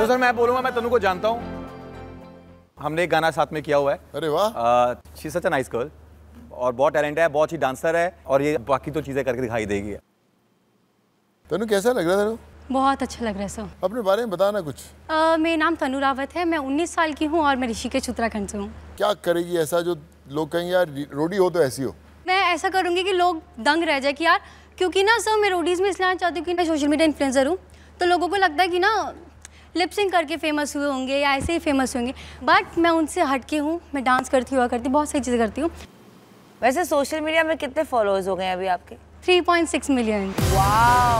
तो सर मैं बोलूंगा मैं तनु को जानता हूँ हमने एक गाना साथ में किया हुआ है अरे वाह शी सच नाइस गर्ल और बहुत टैलेंट है बहुत ही डांसर है और ये बाकी तो चीज़ें करके दिखाई देगी तनु कैसा लग रहा है तनु बहुत अच्छा लग रहा है सर अपने बारे में बताना कुछ uh, मेरा नाम तनु रावत है मैं 19 साल की हूँ और मैं ऋषिकेश उत्तराखंड से हूँ क्या करेगी ऐसा जो लोग कहेंगे यार रोडी हो तो ऐसी हो मैं ऐसा करूँगी कि लोग दंग रह जाए कि यार क्योंकि ना सर मैं रोडीज़ में इसलिए चाहती हूँ कि मैं सोशल मीडिया इन्फ्लुएंसर हूँ तो लोगों को लगता है कि ना लिपसिंग करके फेमस हुए होंगे या ऐसे ही फेमस होंगे बट मैं उनसे हटके हूँ मैं डांस करती हुआ करती बहुत सारी चीज़ें करती हूँ वैसे सोशल मीडिया में कितने फॉलोअर्स हो गए अभी आपके 3.6 मिलियन वाह